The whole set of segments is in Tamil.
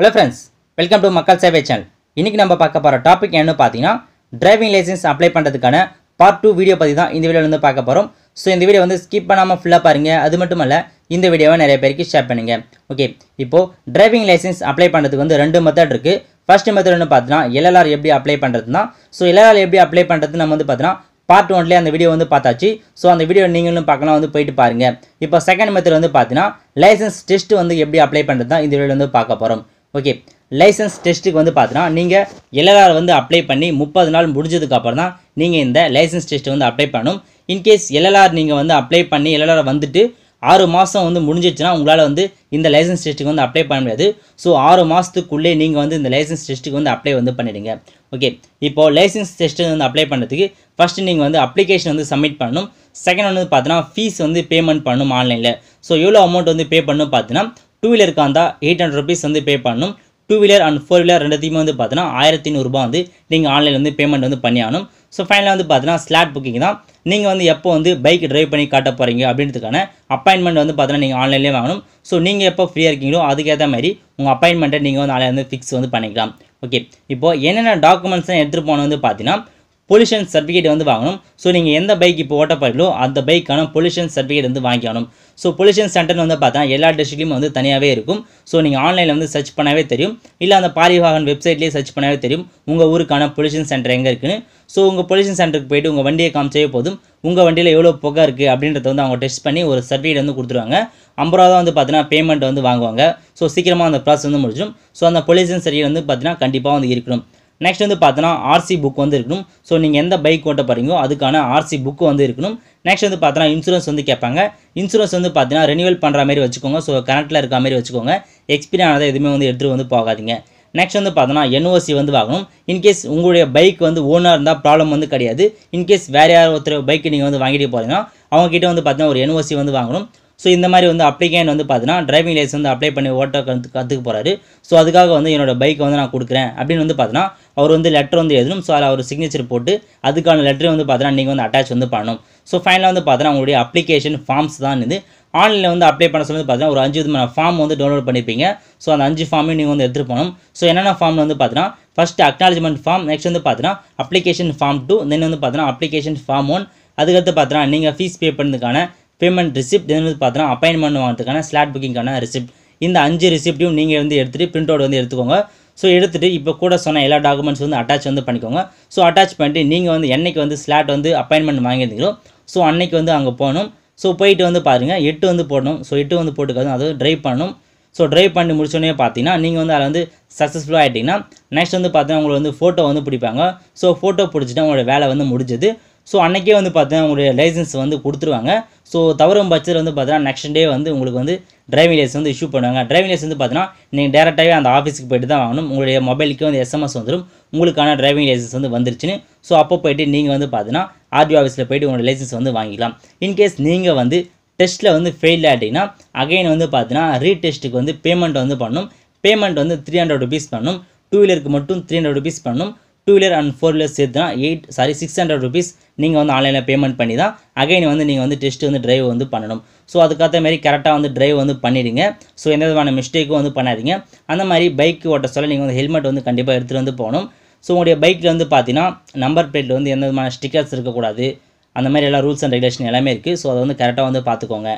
ஹலோ ஃப்ரெண்ட்ஸ் வெல்கம் டு மக்கள் சேவை சேனல் இன்றைக்கி நம்ம பார்க்க போகிற டாபிக் என்னன்னு பார்த்தீங்கன்னா டிரைவிங் லைசன்ஸ் அப்ளை பண்ணுறதுக்கான பார்ட் டூ வீடியோ பற்றி தான் இந்த வீடியோலேருந்து பார்க்க போகிறோம் ஸோ இந்த வீடியோ வந்து ஸ்கிப் பண்ணாமல் ஃபுல்லாக பாருங்கள் அது மட்டும் இல்லை இந்த வீடியோவை நிறைய பேருக்கு ஷேர் பண்ணுங்கள் ஓகே இப்போது டிரைவிங் லைசன்ஸ் அப்ளை பண்ணுறதுக்கு வந்து ரெண்டு மெத்தட் இருக்குது ஃபஸ்ட் மெத்தட்னு பார்த்தீங்கன்னா எல்எல்ஆர் எப்படி அப்ளை பண்ணுறதுனா ஸோ எல்எல்ஆர் எப்படி அப்ளை பண்ணுறது நம்ம வந்து பார்த்தீங்கன்னா பார்ட் ஒன்லேயே அந்த வீடியோ வந்து பார்த்தாச்சு ஸோ அந்த வீடியோ நீங்களும் பார்க்கலாம் வந்து போயிட்டு பாருங்கள் இப்போ செகண்ட் மெத்தட் வந்து பார்த்தீங்கன்னா லைசன்ஸ் டெஸ்ட் வந்து எப்படி அப்ளை பண்ணுறது தான் இந்த வீடியோ வந்து பார்க்க போகிறோம் ஓகே லைசன்ஸ் டெஸ்ட்டுக்கு வந்து பார்த்தீங்கன்னா நீங்கள் எல்எல்ஆர் வந்து அப்ளை பண்ணி முப்பது நாள் முடிஞ்சதுக்கு அப்புறம் தான் நீங்கள் இந்த லைசன்ஸ் டெஸ்ட்டு வந்து அப்ளை பண்ணும் இன்கேஸ் எல்எல்ஆர் நீங்கள் வந்து அப்ளை பண்ணி எல்எல்ஆர் வந்துட்டு ஆறு மாதம் வந்து முடிஞ்சிச்சுன்னா உங்களால் வந்து இந்த லைசன்ஸ் டெஸ்ட்டுக்கு வந்து அப்ளை பண்ண முடியாது ஸோ ஆறு மாதத்துக்குள்ளே நீங்கள் வந்து இந்த லைசன்ஸ் டெஸ்ட்டுக்கு வந்து அப்ளை வந்து பண்ணிடுங்க ஓகே இப்போது லைசன்ஸ் டெஸ்ட்டு வந்து அப்ளை பண்ணுறதுக்கு ஃபஸ்ட்டு நீங்கள் வந்து அப்ளிகேஷன் வந்து சப்மிட் பண்ணணும் செகண்ட் வந்து பார்த்தீங்கன்னா ஃபீஸ் வந்து பேமெண்ட் பண்ணணும் ஆன்லைனில் ஸோ எவ்வளோ அமௌண்ட் வந்து பே பண்ணணும் பார்த்தீங்கன்னா டூ வீலருக்காக இருந்தால் எயிட் ஹண்ட்ரட் ருபீஸ் வந்து பே பண்ணணும் two wheeler and four wheeler ரெண்டுத்தையுமே வந்து பார்த்தீங்கன்னா ஆயிரத்தி நூறுரூபா வந்து நீங்கள் ஆன்லைனில் வந்து பேமெண்ட் வந்து பண்ணியாகணும் ஸோ ஃபைனலாக வந்து பார்த்தீங்கன்னா ஸ்லாட் புக்கிங் தான் நீங்கள் வந்து எப்போ வந்து பைக் ட்ரைவ் பண்ணி காட்ட போகிறீங்க அப்படின்றதுக்கான அப்பாயின்மெண்ட் வந்து பார்த்தீங்கன்னா நீங்கள் ஆன்லைன்லேயே வாங்கணும் ஸோ நீங்கள் எப்போ ஃப்ரீயாக இருக்கீங்களோ அதுக்கேற்ற மாதிரி உங்கள் அப்பாயின்மெண்ட்டை நீங்கள் வந்து ஆன்லைன் வந்து ஃபிக்ஸ் வந்து பண்ணிக்கலாம் ஓகே இப்போ என்னென்ன டாக்குமெண்ட்ஸ்லாம் எடுத்துகிட்டு போனது வந்து பார்த்தீங்கன்னா பொல்யூஷன் சர்டிஃபிகேட் வந்து வாங்கணும் ஸோ நீங்கள் எந்த பைக் இப்போ ஓட்ட போகிறீங்களோ அந்த பைக்கான பொல்யூஷன் சர்டிஃபிகேட் வந்து வாங்கிக்கணும் ஸோ பொல்யூஷன் சென்டர்னு வந்து பார்த்தா எல்லா டிஸ்ட்ரிக்லையும் வந்து தனியாகவே இருக்கும் ஸோ நீங்கள் ஆன்லைனில் வந்து சர்ச் பண்ணவே தெரியும் இல்லை அந்த பாரிவாகன் வெப்சைட்லேயே சர்ச் பண்ணவே தெரியும் உங்கள் ஊருக்கான பொல்யூஷன் சென்டர் எங்கே இருக்குன்னு ஸோ உங்கள் பொல்யூஷன் சென்டருக்கு போய்ட்டு உங்கள் வண்டியை காமிச்சவே போதும் உங்கள் வண்டியில் எவ்வளோ புகை இருக்குது அப்படின்றத வந்து அவங்க டெஸ்ட் பண்ணி ஒரு சர்டிஃபிகேட் வந்து கொடுத்துருவாங்க ஐம்பது தான் வந்து பார்த்தீங்கன்னா பேமெண்ட் வந்து வாங்குவாங்க ஸோ சீக்கிரமாக அந்த ப்ராசஸ் வந்து முடிச்சிடும் ஸோ அந்த பொல்யூஷன் சர்டிஃபிகேட் வந்து பார்த்தீங்கன்னா கண்டிப்பாக வந்து இருக்கணும் நெக்ஸ்ட் வந்து பார்த்தோன்னா ஆர்சி புக் வந்து இருக்கணும் ஸோ நீங்கள் எந்த பைக் ஓட்ட போகிறீங்களோ அதுக்கான ஆர்சி புக்கு வந்து இருக்கணும் நெக்ஸ்ட் வந்து பார்த்தோம்னா இன்சூரன்ஸ் வந்து கேட்பாங்க இன்சூரன்ஸ் வந்து பார்த்தீங்கன்னா ரெனியூவல் பண்ணுற மாதிரி வச்சுக்கோங்க ஸோ கரண்ட்டில் இருக்கிற மாதிரி வச்சுக்கோங்க எக்ஸ்பீரியன் ஆனதாக எதுவுமே வந்து எடுத்துகிட்டு வந்து போகாதீங்க நெக்ஸ்ட் வந்து பார்த்தோன்னா என்ஓசி வந்து வாங்கணும் இன்கேஸ் உங்களுடைய பைக் வந்து ஓனாக இருந்தால் ப்ராப்ளம் வந்து கிடையாது இன்கேஸ் வேறு யார் ஒருத்தர் பைக் நீங்கள் வந்து வாங்கிட்டு போகிறீங்கன்னா அவங்ககிட்ட வந்து பார்த்தீங்கன்னா ஒரு என்ஓசி வந்து வாங்கணும் ஸோ இந்த மாதிரி வந்து அப்ளிகேன் வந்து பார்த்தீங்கன்னா டிரைவிங் லைசன்ஸ் வந்து அப்ளை பண்ணி ஓட்ட கற்று கற்றுக்க போகிறாரு ஸோ அதுக்காக வந்து என்னோட பைக்கை வந்து நான் கொடுக்குறேன் அப்படின்னு வந்து பார்த்தீங்கன்னா அவர் வந்து லெட்டர் வந்து எழுதணும் ஸோ அதில் அவர் சிக்னேச்சர் போட்டு அதுக்கான லெட்டரை வந்து பார்த்தீங்கன்னா நீங்கள் வந்து அட்டாச் வந்து பண்ணணும் ஸோ ஃபைனலாக வந்து பார்த்தீங்கன்னா உங்களுடைய அப்ளிகேஷன் ஃபார்ம்ஸ் தான் இது ஆன்லைனில் வந்து அப்ளை பண்ண சொல்லி பார்த்தீங்கன்னா ஒரு அஞ்சு விதமான ஃபார்ம் வந்து டவுன்லோட் பண்ணிப்பீங்க ஸோ அந்த அஞ்சு ஃபார்மையும் நீங்கள் வந்து எடுத்துகிட்டு போகணும் ஸோ என்னென்ன ஃபார்ம் வந்து பார்த்தீங்கன்னா ஃபஸ்ட்டு அக்னாலஜ்மெண்ட் ஃபார்ம் நெக்ஸ்ட் வந்து பார்த்தீங்கன்னா அப்ளிகேஷன் ஃபார்ம் டூ தென் வந்து பார்த்தீங்கன்னா அப்ளிகேஷன் ஃபார்ம் ஒன் அதுக்கடுத்து பார்த்தீங்கன்னா நீங்கள் ஃபீஸ் பே பண்ணதுக்கான பேமெண்ட் ரிசிப்ட் வந்து பார்த்தோன்னா அப்பாயின்மெண்ட் வாங்கிறதுக்கான ஸ்லாட் புக்கிங்கான ரிசிப்ட் இந்த அஞ்சு ரிசிப்ட்டையும் நீங்கள் வந்து எடுத்துகிட்டு பிரிண்ட் அவுட் வந்து எடுத்துக்கோங்க ஸோ எடுத்துகிட்டு இப்போ கூட சொன்ன எல்லா டாக்குமெண்ட்ஸ் வந்து அட்டாச் வந்து பண்ணிக்கோங்க ஸோ அட்டாச் பண்ணிட்டு நீங்கள் வந்து என்றைக்கு வந்து ஸ்லாட் வந்து அப்பாயின்மெண்ட் வாங்கியிருந்தீங்களோ ஸோ அன்னைக்கு வந்து அங்கே போகணும் ஸோ போயிட்டு வந்து பாருங்கள் எட்டு வந்து போடணும் ஸோ எட்டு வந்து போட்டுக்காது அதாவது ட்ரைவ் பண்ணணும் ஸோ ட்ரைவ் பண்ணி முடிச்சோடனே பார்த்தீங்கன்னா நீங்கள் வந்து அதில் வந்து சக்ஸஸ்ஃபுல்லாக ஆகிட்டிங்கன்னா நெக்ஸ்ட் வந்து பார்த்தீங்கன்னா உங்களுக்கு வந்து ஃபோட்டோ வந்து பிடிப்பாங்க ஸோ ஃபோட்டோ பிடிச்சிட்டு அவங்களோட வேலை வந்து முடிஞ்சது ஸோ அன்றைக்கே வந்து பார்த்தீங்கன்னா உங்களுடைய லைசன்ஸ் வந்து கொடுத்துருவாங்க ஸோ தவறும் பட்சத்தில் வந்து பார்த்தீங்கன்னா நெக்ஸ்ட் டே வந்து உங்களுக்கு வந்து டிரைவிங் லைசன்ஸ் வந்து இஷ்யூ பண்ணுவாங்க டிரைவிங் லைசன்ஸ் வந்து பார்த்தீங்கன்னா நீங்கள் டேரெக்டாகவே அந்த ஆஃபீஸுக்கு போய்ட்டு தான் வாங்கணும் உங்களுடைய மொபைலுக்கு வந்து எஸ்எம்எஸ் வந்துடும் உங்களுக்கான டிரைவிங் லைசன்ஸ் வந்து வந்துருச்சுன்னு ஸோ அப்போ போய்ட்டு நீங்கள் வந்து பார்த்தீங்கன்னா ஆர்டிஓ ஆஃபீஸில் போய்ட்டு உங்களோட லைசன்ஸ் வந்து வாங்கிக்கலாம் இன்கேஸ் நீங்கள் வந்து டெஸ்ட்டில் வந்து ஃபெயில் ஆகிட்டிங்கன்னா அகைன் வந்து பார்த்தீங்கன்னா ரீடெஸ்ட்டுக்கு வந்து பேமெண்ட் வந்து பண்ணணும் பேமெண்ட் வந்து த்ரீ ஹண்ட்ரட் ருபீஸ் பண்ணணும் டூ வீலருக்கு மட்டும் த்ரீ ஹண்ட்ரட் ருபீஸ் பண்ணணும் two wheeler and four wheeler சேர்த்துனா eight sorry six hundred rupees நீங்கள் வந்து ஆன்லைனில் பேமெண்ட் பண்ணி தான் அகைன் வந்து நீங்கள் வந்து டெஸ்ட் வந்து டிரைவ் வந்து பண்ணணும் ஸோ அதுக்கேற்ற மாதிரி கரெக்டாக வந்து டிரைவ் வந்து பண்ணிடுங்க ஸோ எந்த விதமான மிஸ்டேக்கும் வந்து பண்ணாதீங்க அந்த மாதிரி பைக் ஓட்ட சொல்ல நீங்கள் வந்து ஹெல்மெட் வந்து கண்டிப்பாக எடுத்துகிட்டு வந்து போகணும் ஸோ உங்களுடைய பைக்கில் வந்து பார்த்தீங்கன்னா நம்பர் பிளேட்டில் வந்து எந்த விதமான ஸ்டிக்கர்ஸ் இருக்கக்கூடாது அந்த மாதிரி எல்லா ரூல்ஸ் அண்ட் ரெகுலேஷன் எல்லாமே இருக்குது ஸோ அதை வந்து கரெக்டாக வந்து பார்த்துக்கோங்க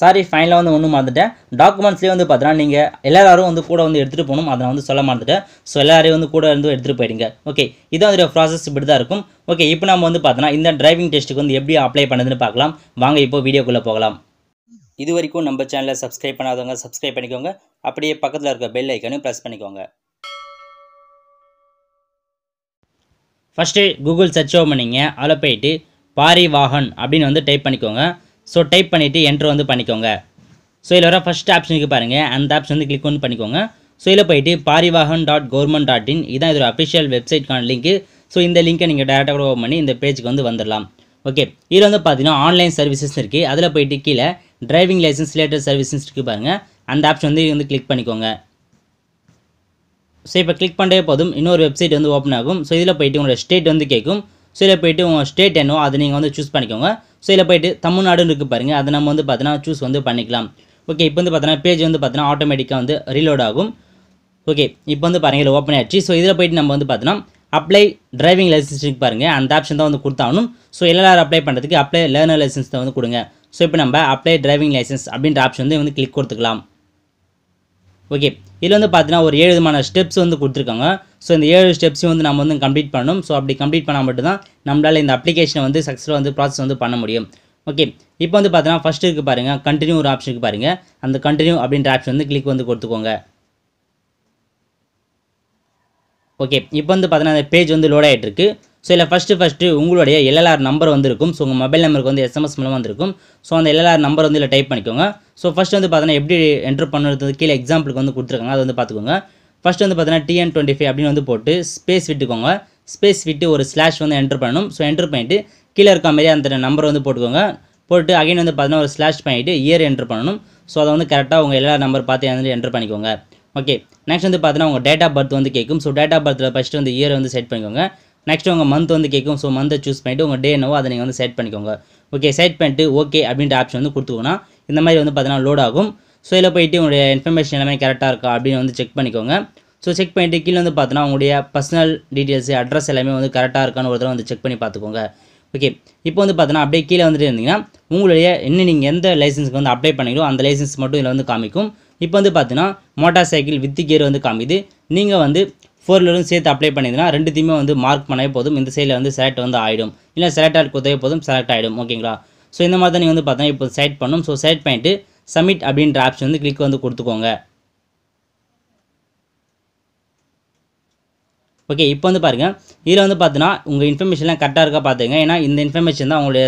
சாரி ஃபைனலாக வந்து ஒன்றும் மறந்துட்டேன் டாக்குமெண்ட்ஸ்லேயே வந்து பார்த்தீங்கன்னா நீங்கள் எல்லாரும் வந்து கூட வந்து எடுத்துகிட்டு போகணும் அதை வந்து சொல்ல மறந்துட்டேன் ஸோ எல்லாரையும் வந்து கூட இருந்து எடுத்துகிட்டு போயிடுங்க ஓகே இதான் வந்து ப்ராசஸ் இப்படி தான் இருக்கும் ஓகே இப்போ நம்ம வந்து பார்த்தோன்னா இந்த டிரைவிங் டெஸ்ட்டுக்கு வந்து எப்படி அப்ளை பண்ணுதுன்னு பார்க்கலாம் வாங்க இப்போ வீடியோக்குள்ளே போகலாம் இது வரைக்கும் நம்ம சேனலை சப்ஸ்கிரைப் பண்ணாதவங்க சப்ஸ்கிரைப் பண்ணிக்கோங்க அப்படியே பக்கத்தில் இருக்க பெல் ஐக்கனையும் ப்ரெஸ் பண்ணிக்கோங்க ஃபஸ்ட்டு கூகுள் சர்ச் ஓப்பன் பண்ணிங்க அதில் போயிட்டு பாரி வாகன் அப்படின்னு வந்து டைப் பண்ணிக்கோங்க ஸோ டைப் பண்ணிவிட்டு என்ட்ரு வந்து பண்ணிக்கோங்க ஸோ இதில் வர ஃபஸ்ட் ஆப்ஷனுக்கு பாருங்கள் அந்த ஆப்ஷன் வந்து கிளிக் வந்து பண்ணிக்கோங்க ஸோ இதில் போயிட்டு Parivahan dot government dot in இதான் இதோட அஃபிஷியல் வெப்சைட்கான லிங்க்கு ஸோ இந்த லிங்க்கை நீங்கள் டேரெக்டாக கூட ஓப்பன் பண்ணி இந்த பேஜுக்கு வந்து வந்துடலாம் ஓகே இதில் வந்து பார்த்தீங்கன்னா ஆன்லைன் சர்வீசஸ் இருக்குது அதில் போயிட்டு கீழே டிரைவிங் லைசன்ஸ் ரிலேட்டட் சர்வீசஸ் இருக்குது பாருங்கள் அந்த ஆப்ஷன் வந்து வந்து கிளிக் பண்ணிக்கோங்க ஸோ இப்போ கிளிக் பண்ணுறே போதும் இன்னொரு வெப்சைட் வந்து ஓப்பன் ஆகும் ஸோ இதில் போயிட்டு உங்களோட ஸ்டேட் வந்து கேட்கும் ஸோ இதில் போயிட்டு உங்கள் ஸ்டேட் என்னவோ அதை நீங்கள் வந்து சூஸ் பண்ணிக்கோங்க ஸோ இதில் போய்ட்டு தமிழ்நாடுன்னு இருக்குது பாருங்கள் அதை நம்ம வந்து பார்த்தீங்கன்னா சூஸ் வந்து பண்ணிக்கலாம் ஓகே இப்போ வந்து பார்த்தீங்கன்னா பேஜ் வந்து பார்த்தீங்கன்னா ஆட்டோமேட்டிக்காக வந்து ரீலோட் ஆகும் ஓகே இப்போ வந்து பாருங்கள் இதில் ஓப்பன் ஆயிடுச்சு ஸோ இதில் போய்ட்டு நம்ம வந்து பார்த்தீங்கன்னா அப்ளை டிரைவிங் லைசன்ஸுக்கு பாருங்கள் அந்த ஆப்ஷன் தான் வந்து கொடுத்தாகணும் ஸோ எல்எல்ஆர் அப்ளை பண்ணுறதுக்கு அப்ளை லேர்னர் லைசன்ஸ் தான் வந்து கொடுங்க ஸோ இப்போ நம்ம அப்ளை டிரைவிங் லைசன்ஸ் அப்படின்ற ஆப்ஷன் வந்து வந்து கிளிக் கொடுத்துக்கலாம் ஓகே இதில் வந்து பார்த்தீங்கன்னா ஒரு ஏழு விதமான ஸ்டெப்ஸ் வந்து கொடுத்துருக்காங்க ஸோ இந்த ஏழு ஸ்டெப்ஸையும் வந்து நம்ம வந்து கம்ப்ளீட் பண்ணணும் ஸோ அப்படி கம்ப்ளீட் பண்ணால் மட்டும்தான் நம்மளால் இந்த அப்ளிகேஷனை வந்து சக்ஸஸ்ஃபுல் வந்து ப்ராசஸ் வந்து பண்ண முடியும் ஓகே இப்போ வந்து பார்த்தீங்கன்னா ஃபஸ்ட்டு இருக்குது பாருங்கள் கண்டினியூ ஒரு ஆப்ஷன் இருக்குது பாருங்கள் அந்த கண்டினியூ அப்படின்ற ஆப்ஷன் வந்து கிளிக் வந்து கொடுத்துக்கோங்க ஓகே இப்போ வந்து பார்த்தீங்கன்னா அந்த பேஜ் வந்து லோட் ஆகிட்டு இருக்கு ஸோ இல்லை ஃபஸ்ட்டு ஃபஸ்ட்டு உங்களுடைய எல்எல்ஆர் நம்பர் வந்துருக்கும் ஸோ உங்கள் மொபைல் நம்பருக்கு வந்து எஸ்எம்எஸ் மூலம் வந்திருக்கும் ஸோ அந்த எல்எல்ஆர் நம்பர் வந்து இல்லை டைப் பண்ணிக்கோங்க ஸோ ஃபஸ்ட் வந்து பார்த்தீங்கன்னா எப்படி என்ட்ரு பண்ணுறது கீழே எக்ஸாம்பிளுக்கு வந்து கொடுத்துருக்காங்க அதை வந்து பார்த்துக்கோங்க ஃபஸ்ட்டு வந்து பார்த்தீங்கன்னா டிஎன் டுவெண்ட்டி ஃபைவ் அப்படின்னு வந்து போட்டு ஸ்பேஸ் விட்டுக்கோங்க ஸ்பேஸ் விட்டு ஒரு ஸ்லாஷ் வந்து என்ட்ரு பண்ணணும் ஸோ என்ட்ரு பண்ணிவிட்டு கீழே இருக்க மாதிரி அந்த நம்பர் வந்து போட்டுக்கோங்க போட்டு அகைன் வந்து பார்த்தீங்கன்னா ஒரு ஸ்லாஷ் பண்ணிவிட்டு இயர் என்ட்ரு பண்ணணும் ஸோ அதை வந்து கரெக்டாக உங்கள் எல்லா நம்பர் பார்த்து வந்து என்ட்ரு பண்ணிக்கோங்க ஓகே நெக்ஸ்ட் வந்து பார்த்தீங்கன்னா உங்கள் டேட் ஆஃப் பர்த் வந்து கேட்கும் ஸோ டேட் ஆஃப் பர்த்தில் ஃபஸ்ட்டு வந்து இயர் வந்து செட் பண்ணிக்கோங்க நெக்ஸ்ட் உங்கள் மந்த் வந்து கேட்கும் ஸோ மந்த்தை சூஸ் பண்ணிவிட்டு உங்கள் டே என்னவோ அதை நீங்கள் வந்து செட் பண்ணிக்கோங்க ஓகே செட் பண்ணிட்டு ஓகே அப்படின்ற ஆப்ஷன் வந்து கொடுத்துக்கோங்க இந்த மாதிரி வந்து பார்த்தீங்கன்னா லோட் ஆகும் ஸோ இதில் போயிட்டு உங்களுடைய இன்ஃபர்மேஷன் எல்லாமே கரெக்டாக இருக்கா அப்படின்னு வந்து செக் பண்ணிக்கோங்க ஸோ செக் பண்ணிட்டு கீழே வந்து பார்த்தீங்கன்னா உங்களுடைய பர்சனல் டீட்டெயில்ஸ் அட்ரஸ் எல்லாமே வந்து கரெக்டாக இருக்கான்னு ஒரு தடவை வந்து செக் பண்ணி பார்த்துக்கோங்க ஓகே இப்போ வந்து பார்த்தோன்னா அப்படியே கீழே வந்துட்டு இருந்தீங்கன்னா உங்களுடைய என்ன நீங்கள் எந்த லைசன்ஸுக்கு வந்து அப்ளை பண்ணீங்களோ அந்த லைசன்ஸ் மட்டும் இதில் வந்து காமிக்கும் இப்போ வந்து பார்த்தீங்கன்னா மோட்டார் சைக்கிள் வித்து கியர் வந்து காமிது நீங்கள் வந்து ஃபோர் வீலரும் சேர்த்து அப்ளை பண்ணிங்கன்னா ரெண்டுத்தையுமே வந்து மார்க் பண்ணவே போதும் இந்த சைடில் வந்து செலக்ட் வந்து ஆகிடும் இல்லை செலக்ட் ஆகிட்டு கொடுத்தவே போதும் செலக்ட் ஆகிடும் ஓகேங்களா ஸோ இந்த மாதிரி தான் நீங்கள் வந்து பார்த்தீங்கன்னா இப்போ செலக்ட் பண்ணும் ஸோ செலக்ட் பண்ணிவிட்டு சப்மிட் அப்படின்ற ஆப்ஷன் வந்து கிளிக் வந்து கொடுத்துக்கோங்க ஓகே இப்போ வந்து பாருங்கள் இதில் வந்து பார்த்தீங்கன்னா உங்கள் இன்ஃபர்மேஷன்லாம் கரெக்டாக இருக்கா பார்த்துங்க ஏன்னா இந்த இன்ஃபர்மேஷன் தான் உங்களுடைய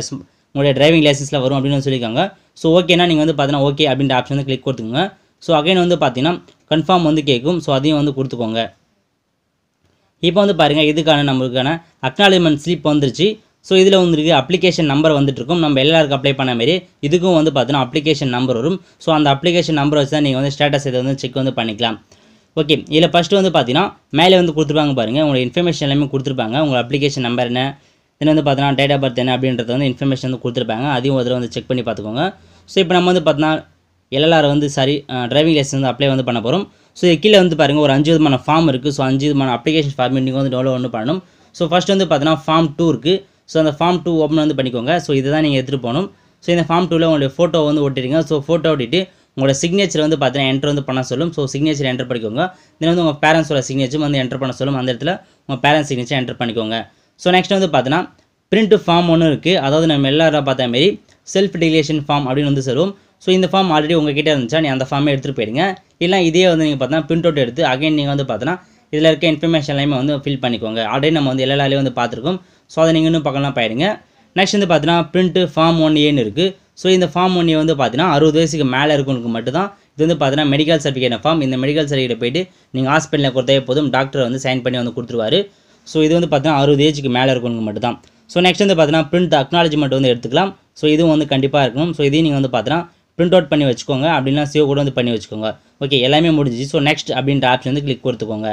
உங்களுடைய டிரைவிங் லைசன்ஸில் வரும் அப்படின்னு சொல்லியிருக்காங்க ஸோ ஓகேன்னா நீங்கள் வந்து பார்த்தீங்கன்னா ஓகே அப்படின்ற ஆப்ஷன் வந்து கிளிக் கொடுத்துக்கோங்க ஸோ அகைன் வந்து பார்த்தீங்கன்னா கன்ஃபார்ம் வந்து கேட்கும் ஸோ அதையும் வந்து கொடுத்துக்கோங்க இப்போ வந்து பாருங்கள் இதுக்கான நம்மளுக்கான அக்னாலேஜ்மெண்ட் ஸ்லிப் வந்துருச்சு ஸோ இதில் வந்துருக்கு அப்ளிகேஷன் நம்பர் வந்துட்டுருக்கும் நம்ம எல்லாருக்கும் அப்ளை பண்ண மாதிரி இதுக்கும் வந்து பார்த்தீங்கன்னா அப்ளிகேஷன் நம்பர் வரும் ஸோ அந்த அப்ளிகேஷன் நம்பர் வச்சு தான் நீங்கள் வந்து ஸ்டேட்டஸ் இதை வந்து செக் வந்து பண்ணிக்கலாம் ஓகே இதில் ஃபஸ்ட்டு வந்து பார்த்தீங்கன்னா மேலே வந்து கொடுத்துருப்பாங்க பாருங்கள் உங்களோட இன்ஃபர்மேஷன் எல்லாமே கொடுத்துருப்பாங்க உங்கள் அப்ளிகேஷன் நம்பர் என்ன தென் வந்து பார்த்தீங்கன்னா டேட் ஆஃப் பர்த் என்ன அப்படின்றத வந்து இன்ஃபர்மேஷன் வந்து கொடுத்துருப்பாங்க அதையும் அதில் வந்து செக் பண்ணி பார்த்துக்கோங்க ஸோ இப்போ நம்ம வந்து பார்த்தீங்கன்னா எல்எல்ஆர் வந்து சாரி டிரைவிங் லைசன்ஸ் வந்து அப்ளை வந்து பண்ண போகிறோம் ஸோ கீழே வந்து பாருங்கள் ஒரு அஞ்சு விதமான ஃபார்ம் இருக்குது ஸோ அஞ்சு விதமான அப்ளிகேஷன் ஃபார்ம் நீங்கள் வந்து டவுன்லோட் ஒன்று பண்ணணும் ஸோ ஃபஸ்ட் வந்து பார்த்தீங்கன்னா ஃபார்ம் டூ இருக்குது ஸோ அந்த ஃபார்ம் டூ ஓப்பன் வந்து பண்ணிக்கோங்க ஸோ இதை தான் நீங்கள் எடுத்துகிட்டு போகணும் ஸோ இந்த ஃபார்ம் டூவில் உங்களுடைய ஃபோட்டோ வந்து ஒட்டிடுங்க ஸோ ஃபோட்டோ ஒட்டிட்டு உங்களோட சிக்னேச்சர் வந்து பார்த்தீங்கன்னா என்ட்ரு வந்து பண்ண சொல்லும் ஸோ சிக்னேச்சர் என்டர் பண்ணிக்கோங்க தென் வந்து உங்கள் பேரண்ட்ஸோட சிக்னேச்சரும் வந்து என்டர் பண்ண சொல்லும் அந்த இடத்துல உங்கள் பேரண்ட்ஸ் சிக்னேச்சர் என்டர் பண்ணிக்கோங்க ஸோ நெக்ஸ்ட் வந்து பார்த்தீங்கன்னா பிரிண்ட் ஃபார்ம் ஒன்று இருக்குது அதாவது நம்ம எல்லாரும் பார்த்த மாரி செல்ஃப் டிக்ளேஷன் ஃபார்ம் அப்படின்னு வந்து சொல்லுவோம் ஸோ இந்த ஃபார்ம் ஆல்ரெடி உங்கள் கிட்டே இருந்துச்சா நீ அந்த ஃபார்மே எடுத்துகிட்டு போயிடுங்க இல்லை இதே வந்து நீங்கள் பார்த்தீங்கன்னா பிரிண்ட் அவுட் எடுத்து அகைன் நீங்கள் வந்து பார்த்தீங்கன்னா இதில் இருக்க இன்ஃபர்மேஷன் எல்லாமே வந்து ஃபில் பண்ணிக்கோங்க ஆல்ரெடி நம்ம வந்து எல்லா வந்து பார்த்துருக்கோம் ஸோ அதை நீங்கள் இன்னும் பக்கம்லாம் பாயிருங்க நெக்ஸ்ட் வந்து பார்த்தீங்கன்னா பிரிண்ட்டு ஃபார்ம் ஒன் ஏன்னு இருக்குது ஸோ இந்த ஃபார்ம் ஒன் ஏ வந்து பார்த்தீங்கன்னா அறுபது வயசுக்கு மேலே இருக்கவங்களுக்கு மட்டும்தான் இது வந்து பார்த்தீங்கன்னா மெடிக்கல் சர்டிஃபிகேட் ஃபார்ம் இந்த மெடிக்கல் சர்டிஃபிகேட் போய்ட்டு நீங்கள் ஹாஸ்பிட்டலில் கொடுத்தே போதும் டாக்டர் வந்து சைன் பண்ணி வந்து கொடுத்துருவாரு ஸோ இது வந்து பார்த்தீங்கன்னா அறுபது ஏஜுக்கு மேலே இருக்கவங்களுக்கு மட்டும்தான் ஸோ நெக்ஸ்ட் வந்து பார்த்தீங்கன்னா பிரிண்ட் அக்னாலஜிமெண்ட் வந்து எடுத்துக்கலாம் ஸோ இதுவும் வந்து கண்டிப்பாக இருக்கணும் ஸோ இதையும் நீங்கள் வந்து பார்த்தீங்கன்னா பிரிண்ட் அவுட் பண்ணி வச்சுக்கோங்க அப்படின்னா சேவ் கூட வந்து பண்ணி வச்சுக்கோங்க ஓகே எல்லாமே முடிஞ்சிச்சு ஸோ நெக்ஸ்ட் அப்படின்ற ஆப்ஷன் வந்து கிளிக் கொடுத்துக்கோங்க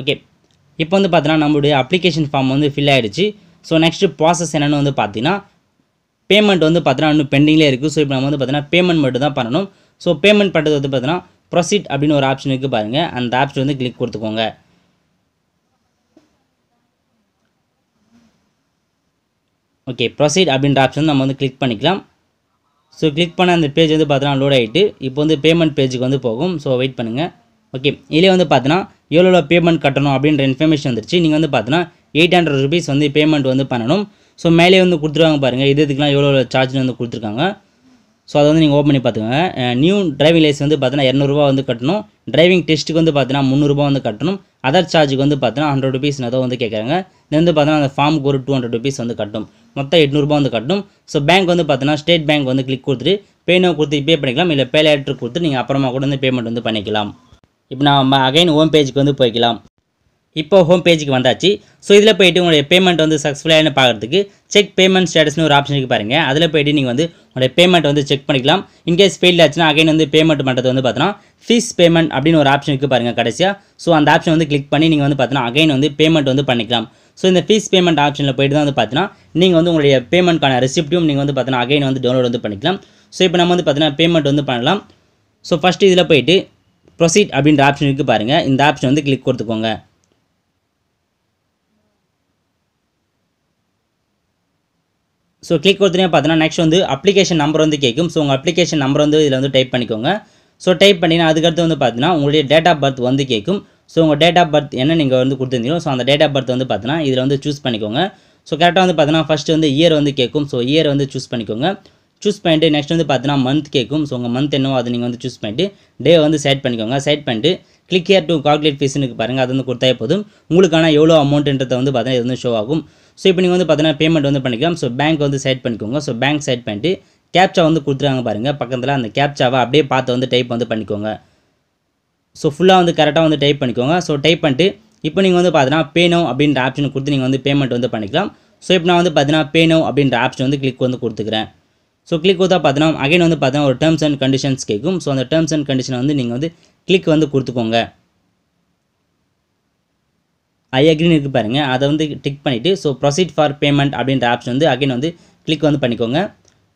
ஓகே இப்போ வந்து பார்த்தீங்கன்னா நம்மளுடைய அப்ளிகேஷன் ஃபார்ம் வந்து ஃபில் ஆகிடுச்சு ஸோ நெக்ஸ்ட்டு ப்ராசஸ் என்னென்னு வந்து பார்த்தீங்கன்னா பேமெண்ட் வந்து பார்த்தீங்கன்னா இன்னும் பெண்டிங்லேயே இருக்குது ஸோ இப்போ நம்ம வந்து பார்த்தீங்கன்னா பேமெண்ட் மட்டும் தான் பண்ணணும் ஸோ பேமெண்ட் பண்ணுறது வந்து பார்த்தீங்கன்னா ப்ரொசீட் அப்படின்னு ஒரு ஆப்ஷன் இருக்குது பாருங்கள் அந்த ஆப்ஷன் வந்து கிளிக் கொடுத்துக்கோங்க ஓகே ப்ரொசீட் அப்படின்ற ஆப்ஷன் நம்ம வந்து கிளிக் பண்ணிக்கலாம் ஸோ கிளிக் பண்ண அந்த பேஜ் வந்து பார்த்தீங்கன்னா லோட் ஆகிட்டு இப்போ வந்து பேமெண்ட் பேஜுக்கு வந்து போகும் ஸோ வெயிட் பண்ணுங்கள் ஓகே இதிலே வந்து பார்த்தீங்கன்னா எவ்வளோ பேமெண்ட் கட்டணும் அப்படின்ற இன்ஃபர்மேஷன் வந்துருச்சு நீங்கள் வந்து பார்த்தீங்கன்னா எயிட் ஹண்ட்ரட் ருபீஸ் வந்து பேமெண்ட் வந்து பண்ணணும் ஸோ மேலே வந்து கொடுத்துருவாங்க பாருங்கள் இது இதுக்கெலாம் எவ்வளோ சார்ஜ்னு வந்து கொடுத்துருக்காங்க ஸோ அதை வந்து நீங்கள் ஓப்பன் பண்ணி பார்த்துக்கோங்க நியூ டிரைவிங் லைசன்ஸ் வந்து பார்த்தீங்கன்னா இரநூறுபா வந்து கட்டணும் டிரைவிங் டெஸ்ட்டுக்கு வந்து பார்த்தீங்கன்னா முந்நூறுபா வந்து கட்டணும் அதர் சார்ஜுக்கு வந்து பார்த்தீங்கன்னா ஹண்ட்ரட் ருபீஸ் ஏதோ வந்து கேட்குறாங்க இது வந்து பார்த்தீங்கன்னா அந்த ஃபார்முக்கு ஒரு டூ ஹண்ட்ரட் ருபீஸ் வந்து கட்டும் மொத்தம் எட்நூறுபா வந்து கட்டணும் ஸோ பேங்க் வந்து பார்த்தீங்கன்னா ஸ்டேட் பேங்க் வந்து கிளிக் கொடுத்துட்டு பேனோ கொடுத்து பே பண்ணிக்கலாம் இல்லை பே லேட்டர் கொடுத்து நீங்கள் அப்புறமா கூட வந்து பேமெண்ட் வந்து பண்ணிக்கலாம் இப்போ நான் நம்ம அகைன் ஹோம் பேஜுக்கு வந்து போய்க்கலாம் இப்போ ஹோம் பேஜுக்கு வந்தாச்சு ஸோ இதில் போய்ட்டு உங்களுடைய பேமெண்ட் வந்து சக்ஸஸ்ஃபுல்லானு பார்க்குறதுக்கு செக் பேமெண்ட் ஸ்டேட்டஸ்னு ஒரு ஆப்ஷன் இருக்குது பாருங்கள் அதில் போய்ட்டு நீங்கள் வந்து உங்களுடைய பேமெண்ட் வந்து செக் பண்ணிக்கலாம் இன்கேஸ் ஃபெயில் ஆச்சுன்னா அகைன் வந்து பேமெண்ட் பண்ணுறது வந்து பார்த்தோன்னா ஃபீஸ் பேமெண்ட் அப்படின்னு ஒரு ஆப்ஷன் இருக்குது பாருங்கள் கடைசியாக ஸோ அந்த ஆப்ஷன் வந்து கிளிக் பண்ணி நீங்கள் வந்து பார்த்தோன்னா அகைன் வந்து பேமெண்ட் வந்து பண்ணிக்கலாம் ஸோ இந்த ஃபீஸ் பேமெண்ட் ஆப்ஷனில் போய்ட்டு வந்து பார்த்தீங்கன்னா நீங்கள் வந்து உங்களுடைய பேமெண்ட்கான ரெசிப்ட்டும் நீங்கள் வந்து பார்த்தீங்கன்னா அகைன் வந்து டவுன்லோட் வந்து பண்ணிக்கலாம் ஸோ இப்போ நம்ம வந்து பார்த்தீங்கன்னா பேமெண்ட் வந்து பண்ணலாம் ஸோ ஃபஸ்ட்டு இதில் போயிட்டு ப்ரொசீட் அப்படின்ற ஆப்ஷன் இருக்குது பாருங்கள் இந்த ஆப்ஷன் வந்து கிளிக் கொடுத்துக்கோங்க ஸோ கிளிக் கொடுத்துனே பார்த்தோன்னா நெக்ஸ்ட் வந்து அப்ளிகேஷன் நம்பர் வந்து கேட்கும் ஸோ உங்கள் அப்ளிகேஷன் நம்பர் வந்து இதில் வந்து டைப் பண்ணிக்கோங்க ஸோ டைப் பண்ணினா அதுக்கடுத்து வந்து பார்த்தீங்கன்னா உங்களுடைய டேட் ஆஃப் பர்த் வந்து கேட்கும் ஸோ உங்கள் டேட் ஆஃப் பர்த் என்ன நீங்கள் வந்து கொடுத்துருந்தீங்களோ ஸோ அந்த டேட் ஆஃப் பர்த் வந்து பார்த்தீங்கன்னா இதில் வந்து சூஸ் பண்ணிக்கோங்க ஸோ கரெக்டாக வந்து பார்த்தீங்கன்னா ஃபஸ்ட்டு வந்து இயர் வந்து கேட்கும் ஸோ இயர் வந்து சூஸ் பண்ணிக்கோங்க சூஸ் பண்ணிட்டு நெக்ஸ்ட் வந்து பார்த்தீங்கன்னா மந்த் கேட்கும் ஸோ உங்கள் மந்த் என்னவோ அதை நீங்கள் வந்து சூஸ் பண்ணிட்டு டே வந்து செட் பண்ணிக்கோங்க செட் பண்ணிட்டு கிளிக் ஹேர் டு கால்குலேட் ஃபீஸ்னு பாருங்கள் அது வந்து கொடுத்தா போதும் உங்களுக்கான எவ்வளோ அமௌண்ட்டுன்றத வந்து பார்த்தீங்கன்னா இது வந்து ஷோ ஆகும் ஸோ இப்போ நீங்கள் வந்து பார்த்தீங்கன்னா பேமெண்ட் வந்து பண்ணிக்கலாம் ஸோ பேங்க் வந்து செட் பண்ணிக்கோங்க ஸோ பேங்க் செட் பண்ணிட்டு கேப்ச்சா வந்து கொடுத்துருவாங்க பாருங்கள் பக்கத்தில் அந்த கேப்ச்சாவை அப்படியே பார்த்து வந்து டைப் வந்து பண்ணிக்கோங்க ஸோ ஃபுல்லாக வந்து கரெக்டாக வந்து டைப் பண்ணிக்கோங்க ஸோ டைப் பண்ணிட்டு இப்போ நீங்கள் வந்து பார்த்தீங்கன்னா பேனோ அப்படின்ற ஆப்ஷன் கொடுத்து நீங்கள் வந்து பேமெண்ட் வந்து பண்ணிக்கலாம் ஸோ இப்போ நான் வந்து பார்த்தீங்கன்னா பேனோ அப்படின்ற ஆப்ஷன் வந்து கிளிக் வந்து கொடுத்துக்கிறேன் ஸோ கிளிக் கொடுத்தா பார்த்தீங்கன்னா அகைன் வந்து பார்த்தீங்கன்னா ஒரு டேர்ம்ஸ் அண்ட் கண்டிஷன்ஸ் கேட்கும் ஸோ அந்த டேர்ம்ஸ் அண்ட் கண்டிஷனை வந்து நீங்கள் வந்து கிளிக் வந்து கொடுத்துக்கோங்க ஐ அக்ரின் இருக்குது பாருங்கள் அதை வந்து டிக் பண்ணிவிட்டு ஸோ ப்ரொசீட் ஃபார் பேமெண்ட் அப்படின்ற ஆப்ஷன் வந்து அகைன் வந்து கிளிக் வந்து பண்ணிக்கோங்க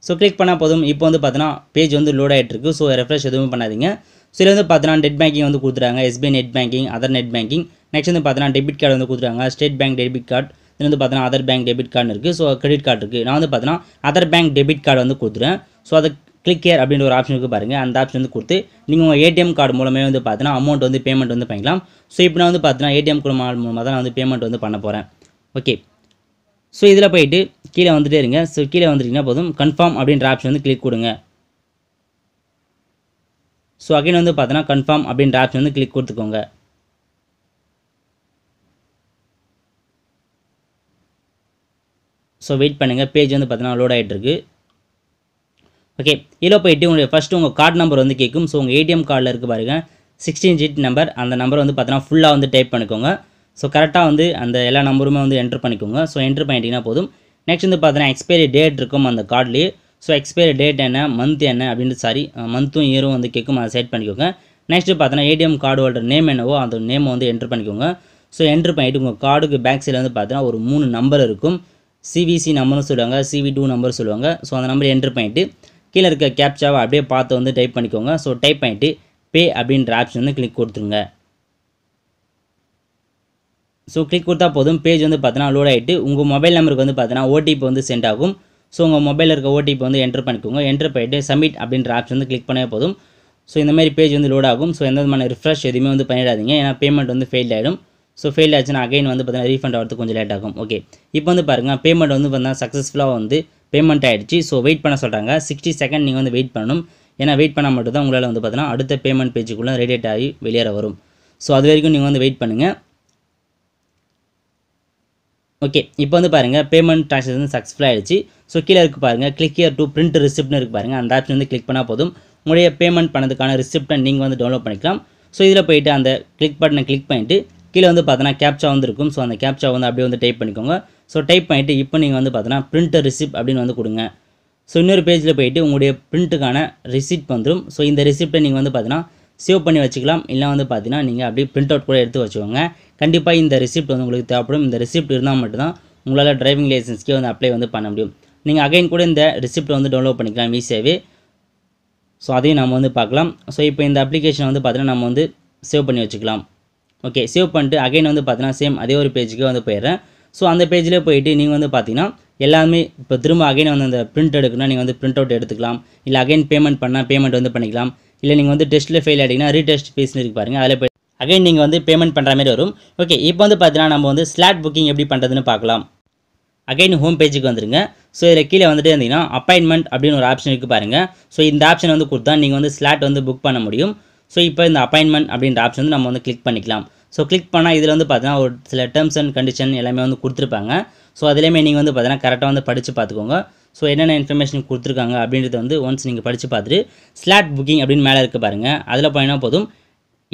ஸோ கிளிக் பண்ணால் போதும் இப்போ வந்து பார்த்தீங்கன்னா பேஜ் வந்து லோட் ஆகிட்டு ஸோ ரெஃப்ரெஷ் எதுவும் பண்ணாதீங்க ஸோ இதில் வந்து பார்த்தீங்கன்னா நெட் பேங்கிங் வந்து கொடுத்துருக்காங்க SBI net banking other net banking next வந்து பார்த்தீங்கன்னா டெபிட் கார்டு வந்து கொடுத்துறாங்க ஸ்டேட் பேங்க் டெபிட் கார்டு இது வந்து பார்த்தீங்கன்னா அதர் பேங்க் டெபிட் கார்டு இருக்குது ஸோ கிரெடிட் கார்டு இருக்குது நான் வந்து பார்த்தீங்கன்னா அதர் பேங்க் டெபிட் கார்டு வந்து கொடுத்துருவேன் ஸோ அதை கிளிக் கேர் அப்படின்ற ஒரு ஆப்ஷன் இருக்குது பாருங்கள் அந்த ஆப்ஷன் வந்து கொடுத்து நீங்கள் உங்கள் ஏடிஎம் கார்டு மூலமே வந்து பார்த்தீங்கன்னா அமௌண்ட் வந்து பேமெண்ட் வந்து பண்ணிக்கலாம் ஸோ இப்போ நான் வந்து பார்த்தீங்கன்னா ஏடிஎம் கார்டு மூலமாக தான் நான் வந்து பேமெண்ட் வந்து பண்ண போகிறேன் ஓகே ஸோ இதில் போயிட்டு கீழே வந்துட்டே இருங்க ஸோ கீழே வந்துட்டிங்கன்னா போதும் கன்ஃபார்ம் அப்படின்ற ஆப்ஷன் வந்து கிளிக் கொடுங்க ஸோ அகைன் வந்து பார்த்தீங்கன்னா கன்ஃபார்ம் அப்படின்ற ஆப்ஷன் வந்து கிளிக் கொடுத்துக்கோங்க ஸோ வெயிட் பண்ணுங்கள் பேஜ் வந்து பார்த்தீங்கன்னா லோட் ஆகிட்டுருக்கு ஓகே இதில் போயிட்டு உங்களுடைய ஃபஸ்ட்டு உங்கள் கார்டு நம்பர் வந்து கேட்கும் ஸோ உங்கள் ஏடிஎம் கார்டில் இருக்குது பாருங்கள் சிக்ஸ்டீன் ஜிட் நம்பர் அந்த நம்பர் வந்து பார்த்தீங்கன்னா ஃபுல்லாக வந்து டைப் பண்ணிக்கோங்க ஸோ கரெக்டாக வந்து அந்த எல்லா நம்பருமே வந்து என்ட்ரு பண்ணிக்கோங்க ஸோ என்ட்ரு பண்ணிட்டீங்கன்னா போதும் நெக்ஸ்ட் வந்து பார்த்தீங்கன்னா எக்ஸ்பைரி டேட் இருக்கும் அந்த கார்ட்லேயே ஸோ எக்ஸ்பைரி டேட் என்ன மந்த் என்ன அப்படின்ட்டு சாரி மந்த்தும் இயரும் வந்து கேட்கும் அதை செட் பண்ணிக்கோங்க நெக்ஸ்ட்டு பார்த்தீங்கன்னா ஏடிஎம் கார்டு ஹோல்டர் நேம் என்னவோ அந்த நேமை வந்து என்ட்ரு பண்ணிக்கோங்க ஸோ என்ட்ரு பண்ணிவிட்டு உங்கள் கார்டுக்கு பேக் சைடில் வந்து பார்த்தீங்கன்னா ஒரு மூணு நம்பர் இருக்கும் சிவிசி நம்பர்னு சொல்லுவாங்க சிவி டூ நம்பர் சொல்லுவாங்க ஸோ அந்த நம்பர் என்ட்ரு பண்ணிவிட்டு கீழே இருக்க கேப்சாவை அப்படியே பார்த்து வந்து டைப் பண்ணிக்கோங்க ஸோ டைப் பண்ணிவிட்டு பே அப்படின்ற ஆப்ஷன் வந்து கிளிக் கொடுத்துருங்க ஸோ கிளிக் கொடுத்தா போதும் பேஜ் வந்து பார்த்தீங்கன்னா லோட் ஆகிட்டு உங்கள் மொபைல் நம்பருக்கு வந்து பார்த்தீங்கன்னா ஓடிபி வந்து சென்ட் ஆகும் ஸோ உங்கள் மொபைலில் இருக்க ஓடிபி வந்து என்ட்ரு பண்ணிக்கோங்க என்ட்ரு பண்ணிவிட்டு சப்மிட் அப்படின்ற ஆப்ஷன் வந்து கிளிக் பண்ணவே போதும் ஸோ இந்த மாதிரி பேஜ் வந்து லோட் ஆகும் ஸோ எந்த விதமான ரிஃப்ரெஷ் எதுவுமே வந்து பண்ணிடாதீங்க ஏன்னா பேமெண்ட் வந்து ஃபெயில் ஆகிடும் ஸோ ஃபெயில் ஆச்சுன்னா அகைன் வந்து பார்த்தீங்கன்னா ரீஃபண்ட் ஆகிறதுக்கு கொஞ்சம் லேட் ஆகும் ஓகே இப்போ வந்து பாருங்கள் பேமெண்ட் வந்து பார்த்தீங்கன்னா சக்ஸஸ்ஃபுல்லாக வந்து பேமெண்ட் ஆகிடுச்சு ஸோ வெயிட் பண்ண சொல்கிறாங்க சிக்ஸ்டி செகண்ட் நீங்கள் வந்து வெயிட் பண்ணணும் ஏன்னா வெயிட் பண்ணால் மட்டும்தான் உங்களால் வந்து பார்த்தீங்கன்னா அடுத்த பேமெண்ட் பேஜுக்குள்ளே ரெடியேட் ஆகி வெளியேற வரும் ஸோ அது வரைக்கும் நீங்கள் வந்து வெயிட் பண்ணுங்கள் ஓகே இப்போ வந்து பாருங்கள் பேமெண்ட் வந்து சக்ஸஸ்ஃபுல் ஆகிடுச்சு ஸோ கீழே இருக்கு பாருங்கள் கிளிக் இயர் டூ பிரிண்ட் ரிசிப்ட்னு இருக்கு பாருங்கள் அந்த ஆப்ஷன் வந்து கிளிக் பண்ணால் போதும் உங்களுடைய பேமெண்ட் பண்ணதுக்கான ரிசிப்ட்டை நீங்கள் வந்து டவுன்லோட் பண்ணிக்கலாம் ஸோ இதில் போயிட்டு அந்த கிளிக் பட்டனை கிளிக் பண்ணிவிட்டு கீழே வந்து பார்த்தீங்கன்னா கேப்சா வந்து இருக்கும் ஸோ அந்த கேப்சா வந்து அப்படியே வந்து டைப் பண்ணிக்கோங்க ஸோ டைப் பண்ணிவிட்டு இப்போ நீங்கள் வந்து பார்த்தீங்கன்னா பிரிண்டர் ரிசிப்ட் அப்படின்னு வந்து கொடுங்க ஸோ இன்னொரு பேஜில் போயிட்டு உங்களுடைய பிரிண்ட்டுக்கான ரிசிப்ட் வந்துடும் ஸோ இந்த ரிசிப்ட்டை நீங்கள் வந்து பார்த்தீங்கன்னா சேவ் பண்ணி வச்சுக்கலாம் இல்லை வந்து பார்த்தீங்கன்னா நீங்கள் அப்படியே பிரிண்ட் அவுட் கூட எடுத்து வச்சுக்கோங்க கண்டிப்பாக இந்த ரிசிப்ட் வந்து உங்களுக்கு தேவைப்படும் இந்த ரிசிப்ட் இருந்தால் மட்டும்தான் உங்களால் டிரைவிங் லைசன்ஸ்க்கே வந்து அப்ளை வந்து பண்ண முடியும் நீங்கள் அகைன் கூட இந்த ரிசிப்ட் வந்து டவுன்லோட் பண்ணிக்கலாம் ஈஸியாகவே ஸோ அதையும் நம்ம வந்து பார்க்கலாம் ஸோ இப்போ இந்த அப்ளிகேஷனை வந்து பார்த்தீங்கன்னா நம்ம வந்து சேவ் பண்ணி வச்சுக்கலாம் ஓகே சேவ் பண்ணிட்டு அகைன் வந்து பார்த்தீங்கன்னா சேம் அதே ஒரு பேஜுக்கே வந்து போயிடுறேன் ஸோ அந்த பேஜ்லேயே போயிட்டு நீங்கள் வந்து பார்த்தீங்கன்னா எல்லாமே இப்போ திரும்ப அகைன் வந்து அந்த பிரிண்ட் எடுக்கணும்னா நீங்கள் வந்து பிரிண்ட் அவுட் எடுத்துக்கலாம் இல்லை அகைன் பேமெண்ட் பண்ணால் பேமெண்ட் வந்து பண்ணிக்கலாம் இல்லை நீங்கள் வந்து டெஸ்ட்டில் ஃபெயில் ஆகிட்டிங்கன்னா ரீடெஸ்ட் ஃபீஸ்னு இருக்கு பாருங்கள் அதில் போய் அகைன் நீங்கள் வந்து பேமெண்ட் பண்ணுற மாதிரி வரும் ஓகே இப்போ வந்து பார்த்தீங்கன்னா நம்ம வந்து ஸ்லாட் புக்கிங் எப்படி பண்ணுறதுன்னு பார்க்கலாம் அகைன் ஹோம் பேஜுக்கு வந்துருங்க ஸோ இதில் கீழே வந்துட்டு இருந்தீங்கன்னா அப்பாயின்மெண்ட் அப்படின்னு ஒரு ஆப்ஷன் இருக்குது பாருங்கள் ஸோ இந்த ஆப்ஷன் வந்து கொடுத்தா நீங்கள் வந்து ஸ்லாட் வந்து புக் பண்ண முடியும் ஸோ இப்போ இந்த அப்பாயின்மெண்ட் அப்படின்ற ஆப்ஷன் வந்து நம்ம வந்து கிளிக் பண்ணிக்கலாம் ஸோ கிளிக் பண்ணால் இதில் வந்து பார்த்தீங்கன்னா ஒரு சில டேர்ம்ஸ் அண்ட் கண்டிஷன் எல்லாமே வந்து கொடுத்துருப்பாங்க ஸோ அதுலேயுமே நீங்கள் வந்து பார்த்தீங்கன்னா கரெக்டாக வந்து படித்து பார்த்துக்கோங்க ஸோ என்னென்ன இன்ஃபர்மேஷன் கொடுத்துருக்காங்க அப்படின்றத வந்து ஒன்ஸ் நீங்கள் படித்து பார்த்துட்டு ஸ்லாட் புக்கிங் அப்படின்னு மேலே இருக்குது பாருங்கள் அதில் போனால் போதும்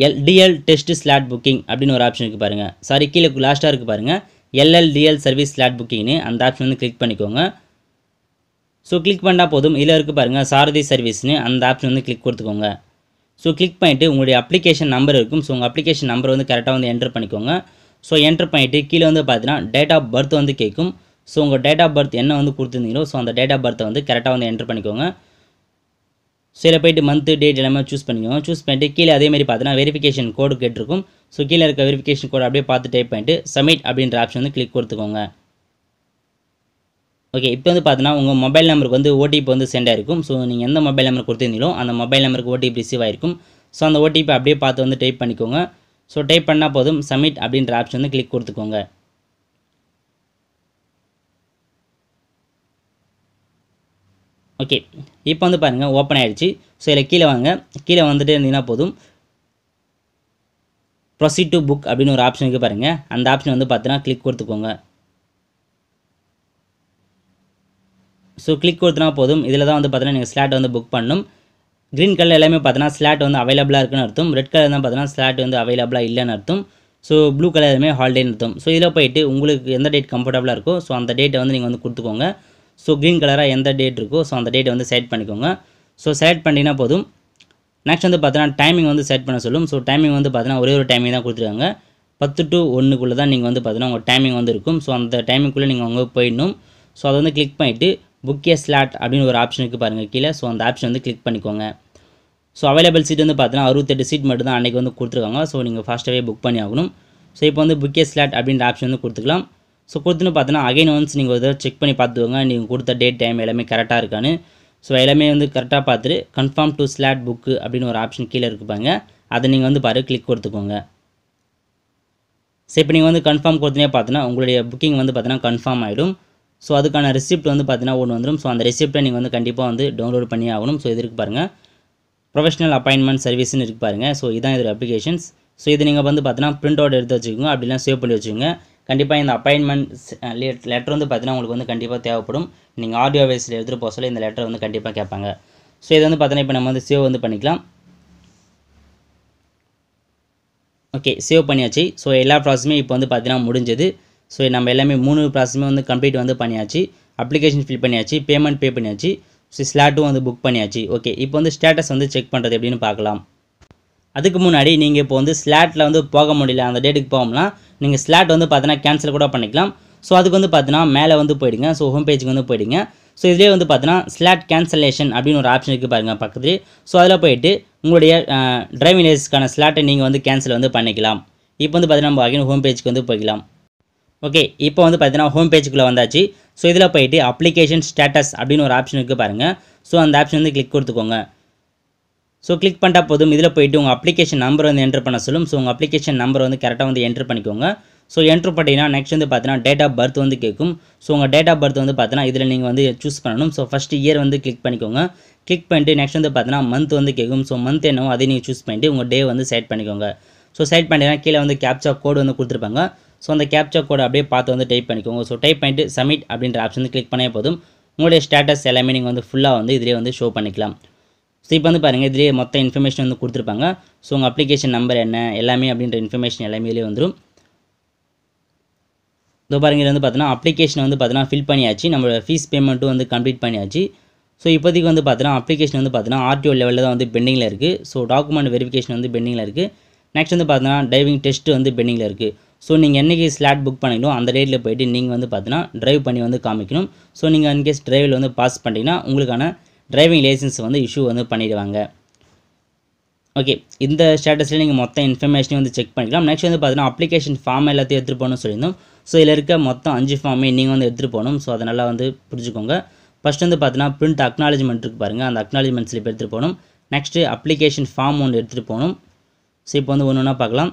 L DL test slot booking அப்படின்னு ஒரு ஆப்ஷன் இருக்குது பாருங்கள் சாரி கீழே லாஸ்ட்டாக இருக்குது பாருங்கள் எல்எல்டிஎல் சர்வீஸ் ஸ்லாட் புக்கிங்னு அந்த ஆப்ஷன் வந்து கிளிக் பண்ணிக்கோங்க ஸோ கிளிக் பண்ணால் போதும் இதில் இருக்குது பாருங்கள் சாரதி சர்வீஸ்னு அந்த ஆப்ஷன் வந்து கிளிக் கொடுத்துக்கோங்க ஸோ கிளிக் பண்ணிவிட்டு உங்களுடைய அப்ளிகேஷன் நம்பர் இருக்கும் ஸோ உங்கள் அப்ளிகேஷன் நம்பர் வந்து கரெக்டாக வந்து என்டர் பண்ணிக்கோங்க ஸோ என்டர் பண்ணிவிட்டு கீழே வந்து பார்த்தீங்கன்னா டேட் ஆஃப் பர்த் வந்து கேட்கும் ஸோ உங்கள் டேட் ஆஃப் பர்த் என்ன வந்து கொடுத்துருந்தீங்களோ ஸோ அந்த டேட் ஆஃப் பர்த்தை வந்து கரெக்டாக வந்து என்டர் பண்ணிக்கோங்க ஸோ இதில் போய்ட்டு மந்த்து டேட் எல்லாமே சூஸ் பண்ணிக்கோங்க சூஸ் பண்ணிட்டு கீழே அதேமாதிரி பார்த்தீங்கன்னா வெரிஃபிகேஷன் கோடு கேட்டிருக்கும் ஸோ கீழே இருக்க வெரிஃபிகேஷன் கோடு அப்படியே பார்த்து டைப் பண்ணிட்டு சப்மிட் அப்படின்ற ஆப்ஷன் வந்து கிளிக் கொடுத்துக்கோங்க ஓகே இப்போ வந்து பார்த்தீங்கன்னா உங்கள் மொபைல் நம்பருக்கு வந்து ஓடிபி வந்து சென்ட் ஆயிருக்கும் ஸோ நீங்கள் எந்த மொபைல் நம்பர் கொடுத்துருந்தீங்களோ அந்த மொபைல் நம்பருக்கு ஓடிபி ரிசீவ் ஆயிருக்கும் ஸோ அந்த ஓடிபி அப்படியே பார்த்து வந்து டைப் பண்ணிக்கோங்க ஸோ டைப் பண்ணால் போதும் சப்மிட் அப்படின்ற ஆப்ஷன் வந்து கிளிக் கொடுத்துக்கோங்க ஓகே இப்போ வந்து பாருங்கள் ஓப்பன் ஆகிடுச்சு ஸோ இதில் கீழே வாங்க கீழே வந்துட்டு இருந்தீங்கன்னா போதும் ப்ரொசீட் டு புக் அப்படின்னு ஒரு ஆப்ஷன் இருக்குது பாருங்கள் அந்த ஆப்ஷன் வந்து பார்த்தீங்கன்னா கிளிக் கொடுத்துக்கோங்க ஸோ கிளிக் கொடுத்தனா போதும் இதில் தான் வந்து பார்த்தீங்கன்னா நீங்கள் ஸ்லாட் வந்து புக் பண்ணணும் க்ரீன் கலர் எல்லாமே பார்த்தீங்கன்னா ஸ்லாட் வந்து அவைலபிளாக இருக்குன்னு அர்த்தம் ரெட் கலர் தான் பார்த்தீங்கன்னா ஸ்லாட் வந்து அவைலபிளாக இல்லைன்னு அர்த்தம் ஸோ ப்ளூ கலர் எல்லாமே ஹாலிடேன்னு அர்த்தம் ஸோ இதில் போயிட்டு உங்களுக்கு எந்த டேட் கம்ஃபர்டபுளாக இருக்கோ ஸோ அந்த டேட்டை வந்து நீங்கள் வந்து கொடுத்துக்கோங்க ஸோ க்ரீன் கலராக எந்த டேட் இருக்கோ ஸோ அந்த டேட்டை வந்து செலக்ட் பண்ணிக்கோங்க ஸோ செலக்ட் பண்ணிங்கன்னா போதும் நெக்ஸ்ட் வந்து பார்த்தீங்கன்னா டைமிங் வந்து செட் பண்ண சொல்லும் ஸோ டைமிங் வந்து பார்த்தீங்கன்னா ஒரே ஒரு டைமிங் தான் கொடுத்துருக்காங்க பத்து டு ஒன்றுக்குள்ளே தான் நீங்கள் வந்து பார்த்தீங்கன்னா உங்கள் டைமிங் வந்து இருக்கும் ஸோ அந்த டைமிங்குள்ளே நீங்கள் அங்கே போயிடணும் ஸோ அதை வந்து கிளிக் பண்ணிவிட்டு புக்கிய ஸ்லாட் அப்படின்னு ஒரு ஆப்ஷன் இருக்குது பாருங்கள் கீழே ஸோ அந்த ஆப்ஷன் வந்து கிளிக் பண்ணிக்கோங்க ஸோ அவைலபிள் சீட் வந்து பார்த்தீங்கன்னா அறுபத்தெட்டு சீட் மட்டும் தான் அன்றைக்கி வந்து கொடுத்துருக்காங்க ஸோ நீங்கள் ஃபாஸ்ட்டாகவே புக் பண்ணி ஆகணும் ஸோ இப்போ வந்து புக்கே ஸ்லாட் அப்படின்ற ஆப்ஷன் வந்து கொடுத்துக்கலாம் ஸோ கொடுத்துன்னு பார்த்தோன்னா அகைன் ஒன்ஸ் நீங்கள் ஒரு செக் பண்ணி பார்த்துக்கோங்க நீங்கள் கொடுத்த டேட் டைம் எல்லாமே கரெக்டாக இருக்கான்னு ஸோ எல்லாமே வந்து கரெக்டாக பார்த்துட்டு கன்ஃபார்ம் டு ஸ்லாட் புக்கு அப்படின்னு ஒரு ஆப்ஷன் கீழே இருப்பாங்க அதை நீங்கள் வந்து பாரு கிளிக் கொடுத்துக்கோங்க ஸோ இப்போ நீங்கள் வந்து கன்ஃபார்ம் கொடுத்தனே பார்த்தோன்னா உங்களுடைய புக்கிங் வந்து பார்த்தீங்கன்னா கன்ஃபார்ம் ஆகிடும் ஸோ அதுக்கான ரெசிப்ட் வந்து பார்த்தீங்கன்னா ஒன்று வந்துடும் ஸோ அந்த ரெசிப்டை நீங்கள் வந்து கண்டிப்பாக வந்து டவுன்லோட் பண்ணி ஆகணும் ஸோ இது பாருங்கள் ப்ரொஃபஷனல் அப்பாயின்மெண்ட் சர்வீஸ்ன்னு இருக்கு பாருங்கள் ஸோ இதான் இதோட அப்ளிகேஷன்ஸ் ஸோ இது நீங்கள் வந்து பார்த்தீங்கன்னா பிரிண்ட் அவுட் எடுத்து வச்சுக்கோங்க அப்படிலாம் சேவ் பண்ணி வச்சுக்கோங்க கண்டிப்பாக இந்த அப்பாயின்மெண்ட் லெட்டர் வந்து பார்த்தீங்கன்னா உங்களுக்கு வந்து கண்டிப்பாக தேவைப்படும் நீங்கள் ஆடியோ வைஸில் எடுத்துகிட்டு போக சொல்ல இந்த லெட்டர் வந்து கண்டிப்பாக கேட்பாங்க ஸோ இது வந்து பார்த்தீங்கன்னா இப்போ நம்ம வந்து சேவ் வந்து பண்ணிக்கலாம் ஓகே சேவ் பண்ணியாச்சு ஸோ எல்லா ப்ராசஸுமே இப்போ வந்து பார்த்தீங்கன்னா முடிஞ்சது ஸோ நம்ம எல்லாமே மூணு ப்ராசஸுமே வந்து கம்ப்ளீட் வந்து பண்ணியாச்சு அப்ளிகேஷன் ஃபில் பண்ணியாச்சு பேமெண்ட் பே பண்ணியாச்சு ஸோ ஸ்லாட்டும் வந்து புக் பண்ணியாச்சு ஓகே இப்போ வந்து ஸ்டேட்டஸ் வந்து செக் பண்ணுறது எப்படின்னு பார்க்கலாம் அதுக்கு முன்னாடி நீங்கள் இப்போ வந்து ஸ்லாட்டில் வந்து போக முடியல அந்த டேட்டுக்கு போகணும்னா நீங்கள் ஸ்லாட் வந்து பார்த்தீங்கன்னா கேன்சல் கூட பண்ணிக்கலாம் ஸோ அதுக்கு வந்து பார்த்தீங்கன்னா மேலே வந்து போயிடுங்க ஸோ ஹோம் பேஜுக்கு வந்து போயிடுங்க ஸோ இதிலே வந்து பார்த்தீங்கன்னா ஸ்லாட் கேன்சலேஷன் அப்படின்னு ஒரு ஆப்ஷன் இருக்குது பாருங்கள் பக்கத்துலேயே ஸோ அதில் போயிட்டு உங்களுடைய டிரைவிங் லைசன்ஸ்க்கான ஸ்லாட்டை நீங்கள் வந்து கேன்சல் வந்து பண்ணிக்கலாம் இப்போ வந்து பார்த்தீங்கன்னா நம்ம ஹோம் பேஜுக்கு வந்து போய்க்கலாம் ஓகே இப்போ வந்து பார்த்தீங்கன்னா ஹோம் பேஜுக்குள்ளே வந்தாச்சு ஸோ இதில் போயிட்டு அப்ளிகேஷன் ஸ்டேட்டஸ் அப்படின்னு ஒரு ஆப்ஷன் இருக்குது பாருங்கள் ஸோ அந்த ஆப்ஷன் வந்து கிளிக் கொடுத்துக்கோங்க ஸோ கிளிக் பண்ணிட்டா போதும் இதில் போயிட்டு உங்கள் அப்ளிகேஷன் நம்பர் வந்து என்ட்ரு பண்ண சொல்லும் ஸோ உங்கள் அப்ளிகேஷன் நம்பர் வந்து கரெக்டாக வந்து என்ட்ரு பண்ணிக்கோங்க ஸோ என்ட்ரு பண்ணிட்டீங்கன்னா நெக்ஸ்ட் வந்து பார்த்தீங்கன்னா டேட் ஆஃப் பர்த் வந்து கேட்கும் ஸோ உங்கள் டேட் ஆஃப் பர்த் வந்து பார்த்தீங்கன்னா இதில் நீங்கள் வந்து சூஸ் பண்ணணும் ஸோ ஃபஸ்ட் இயர் வந்து கிளிக் பண்ணிக்கோங்க கிளிக் பண்ணிட்டு நெக்ஸ்ட் வந்து பார்த்தீங்கன்னா மந்த் வந்து கேட்கும் ஸோ மந்த் என்னவோ அதை நீங்கள் சூஸ் பண்ணிட்டு உங்கள் டே வந்து செட் பண்ணிக்கோங்க ஸோ செட் பண்ணிட்டீங்கன்னா கீழே வந்து கேப்சா கோடு வந்து கொடுத்துருப்பாங்க ஸோ அந்த கேப்சா கோடை அப்படியே பார்த்து வந்து டைப் பண்ணிக்கோங்க ஸோ டைப் பண்ணிட்டு சப்மிட் அப்படின்ற ஆப்ஷன் வந்து கிளிக் பண்ணே போதும் உங்களுடைய ஸ்டேட்டஸ் எல்லாமே நீங்கள் வந்து ஃபுல்லாக வந்து இதிலே வந்து ஷோ பண்ணிக்கலாம் ஸோ இப்போ வந்து பாருங்கள் இதிலேயே மொத்த இன்ஃபர்மேஷன் வந்து கொடுத்துருப்பாங்க ஸோ உங்கள் அப்ளிகேஷன் நம்பர் என்ன எல்லாமே அப்படின்ற இன்ஃபர்மேஷன் எல்லாமே இதிலே வந்துடும் இதோ பாருங்கள் இது வந்து பார்த்தீங்கன்னா அப்ளிகேஷன் வந்து பார்த்தீங்கன்னா ஃபில் பண்ணியாச்சு நம்மளோட ஃபீஸ் பேமெண்ட்டும் வந்து கம்ப்ளீட் பண்ணியாச்சு ஸோ இப்போதைக்கு வந்து பார்த்தீங்கன்னா அப்ளிகேஷன் வந்து பார்த்தீங்கன்னா ஆர்டிஓ லெவலில் தான் வந்து பெண்டிங்கில் இருக்குது ஸோ டாக்குமெண்ட் வெரிஃபிகேஷன் வந்து பெண்டிங்கில் இருக்குது நெக்ஸ்ட் வந்து பார்த்தீங்கன்னா டைவிங் டெஸ்ட் வந்து பெண்டிங்கில் இருக்குது ஸோ நீங்கள் என்றைக்கு ஸ்லாட் புக் பண்ணிக்கணும் அந்த டேட்டில் போயிட்டு நீங்கள் வந்து பார்த்தீங்கன்னா ட்ரைவ் பண்ணி வந்து காமிக்கணும் ஸோ நீங்கள் இன்கேஸ் டிரைவில் வந்து பாஸ் பண்ணிட்டீங்கன்னா உங்களுக்கான டிரைவிங் லைசன்ஸ் வந்து இஷ்யூ வந்து பண்ணிடுவாங்க ஓகே இந்த ஸ்டேட்டஸில் நீங்கள் மொத்த இன்ஃபர்மேஷனையும் வந்து செக் பண்ணிக்கலாம் நெக்ஸ்ட் வந்து பார்த்தீங்கன்னா அப்ளிகேஷன் ஃபார்ம் எல்லாத்தையும் எடுத்துகிட்டு போகணும்னு சொல்லியிருந்தோம் ஸோ இதில் இருக்க மொத்தம் அஞ்சு ஃபார்மே நீங்கள் வந்து எடுத்துகிட்டு போகணும் ஸோ அதனால் வந்து புரிஞ்சுக்கோங்க ஃபஸ்ட் வந்து பார்த்தீங்கன்னா பிரிண்ட் அக்னாலஜ்மெண்ட் இருக்குது பாருங்கள் அந்த அக்னாலஜ்மெண்ட் ஸ்லிப் எடுத்துகிட்டு போகணும் நெக்ஸ்ட்டு அப்ளிகேஷன் ஃபார்ம் ஒன்று எடுத்துகிட்டு போகணும் ஸோ இப்போ வந்து ஒன்று ஒன்றா பார்க்கலாம்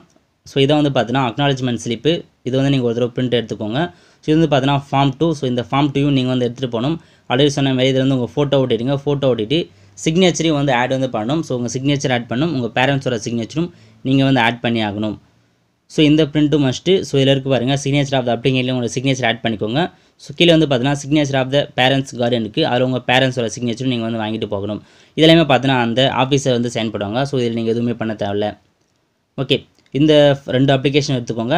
ஸோ இதை வந்து பார்த்தீங்கன்னா அக்னாலஜ்மெண்ட் ஸ்லிப்பு இது வந்து நீங்கள் ஒரு தடவை பிரிண்ட் எடுத்துக்கோங்க ஸோ இது வந்து பார்த்தீங்கன்னா ஃபார்ம் டூ ஸோ இந்த ஃபார்ம் டூயும் நீங்கள் வந்து எடுத்துகிட்டு போகணும் ஆல்ரெடி சொன்ன மாதிரி இதில் வந்து உங்கள் ஃபோட்டோ ஓட்டிடுங்க ஃபோட்டோ ஓட்டிட்டு சிக்னேச்சரையும் வந்து ஆட் வந்து பண்ணணும் ஸோ உங்கள் சிக்னேச்சர் ஆட் பண்ணணும் உங்கள் பேரண்ட்ஸோட சிக்னேச்சரும் நீங்கள் வந்து ஆட் பண்ணி ஆகணும் ஸோ இந்த பிரிண்ட்டும் மஸ்ட்டு ஸோ இதில் இருக்கு பாருங்கள் சிக்னேச்சர் ஆஃப் த அப்படிங்கிறதுல உங்களோட சிக்னேச்சர் ஆட் பண்ணிக்கோங்க ஸோ கீழே வந்து பார்த்தீங்கன்னா சிக்னேச்சர் ஆஃப் த பேரண்ட்ஸ் கார்டனுக்கு அவர் உங்கள் பேரண்ட்ஸோட சிக்னேச்சரும் நீங்கள் வந்து வாங்கிட்டு போகணும் இதெல்லாமே பார்த்தீங்கன்னா அந்த ஆஃபீஸை வந்து சைன் பண்ணுவாங்க ஸோ இதில் நீங்கள் எதுவுமே பண்ண தேவையில்ல ஓகே இந்த ரெண்டு அப்ளிகேஷன் எடுத்துக்கோங்க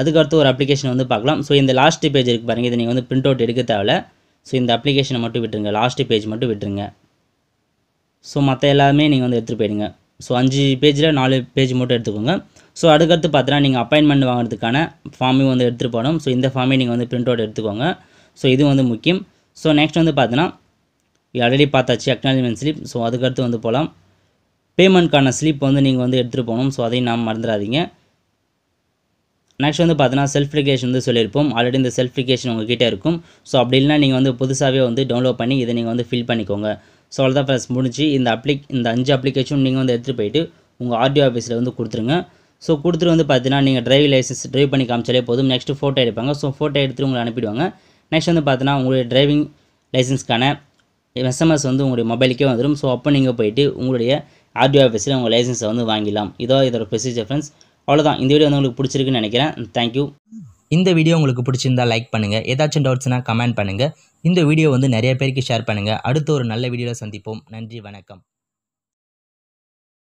அதுக்கடுத்து ஒரு அப்ளிகேஷன் வந்து பார்க்கலாம் ஸோ இந்த லாஸ்ட் பேஜ் இருக்குது பாருங்கள் இதை நீங்கள் வந்து பிரிண்ட் அவுட் எடுக்க தேவை ஸோ இந்த அப்ளிகேஷனை மட்டும் விட்டுருங்க லாஸ்ட் பேஜ் மட்டும் விட்டுருங்க ஸோ மற்ற எல்லாமே நீங்கள் வந்து எடுத்துகிட்டு போயிடுங்க ஸோ அஞ்சு பேஜில் நாலு பேஜ் மட்டும் எடுத்துக்கோங்க ஸோ அதுக்கடுத்து பார்த்தீங்கன்னா நீங்கள் அப்பாயின்மெண்ட் வாங்குறதுக்கான ஃபார்மையும் வந்து எடுத்துகிட்டு போகணும் ஸோ இந்த ஃபார்மே நீங்கள் வந்து பிரிண்ட் அவுட் எடுத்துக்கோங்க ஸோ இது வந்து முக்கியம் ஸோ நெக்ஸ்ட் வந்து பார்த்தீங்கன்னா ஆல்ரெடி பார்த்தாச்சு அக்னாலஜ்மெண்ட் ஸ்லிப் ஸோ அதுக்கடுத்து வந்து போகலாம் பேமெண்ட்க்கான ஸ்லிப் வந்து நீங்கள் வந்து எடுத்துகிட்டு போகணும் ஸோ அதையும் நாம் மறந்துடாதீங்க நெக்ஸ்ட் வந்து பார்த்தீங்கன்னா செல்ஃபிகேஷன் வந்து சொல்லியிருப்போம் ஆல்ரெடி இந்த செல்ஃபிகேஷன் உங்ககிட்ட இருக்கும் ஸோ அப்படி இல்லைனா நீங்கள் வந்து புதுசாகவே வந்து டவுன்லோட் பண்ணி இதை நீங்கள் வந்து ஃபில் பண்ணிக்கோங்க ஸோ அவ்வளோதான் ப்ளஸ் முடிஞ்சு இந்த அப்ளிக் இந்த அஞ்சு அப்ளிகேஷன் நீங்கள் வந்து எடுத்துகிட்டு போயிட்டு உங்கள் ஆர்டிஓ ஆஃபீஸில் வந்து கொடுத்துருங்க ஸோ கொடுத்துட்டு வந்து பார்த்தீங்கன்னா நீங்கள் டிரைவிங் லைசன்ஸ் ட்ரைவ் பண்ணி காமிச்சாலே போதும் நெக்ஸ்ட் ஃபோட்டோ எடுப்பாங்க ஸோ ஃபோட்டோ எடுத்து உங்களை அனுப்பிடுவாங்க நெக்ஸ்ட் வந்து பார்த்தீங்கன்னா உங்களுடைய டிரைவிங் லைசன்ஸ்க்கான எஸ்எம்எஸ் வந்து உங்களுடைய மொபைலுக்கே வந்துடும் ஸோ அப்போ நீங்கள் போயிட்டு உங்களுடைய ஆர்டிஓ ஆஃபீஸில் உங்கள் லைசன்ஸை வந்து வாங்கிடலாம் இதோ இதோட ப்ரொசீஜர் ஃப்ரெண்ட்ஸ் அவ்வளோதான் இந்த வீடியோ வந்து உங்களுக்கு பிடிச்சிருக்குன்னு நினைக்கிறேன் தேங்க்யூ இந்த வீடியோ உங்களுக்கு பிடிச்சிருந்தா லைக் பண்ணுங்கள் ஏதாச்சும் டவுட்ஸ்னால் கமெண்ட் பண்ணுங்கள் இந்த வீடியோ வந்து நிறைய பேருக்கு ஷேர் பண்ணுங்கள் அடுத்து ஒரு நல்ல வீடியோவில் சந்திப்போம் நன்றி வணக்கம்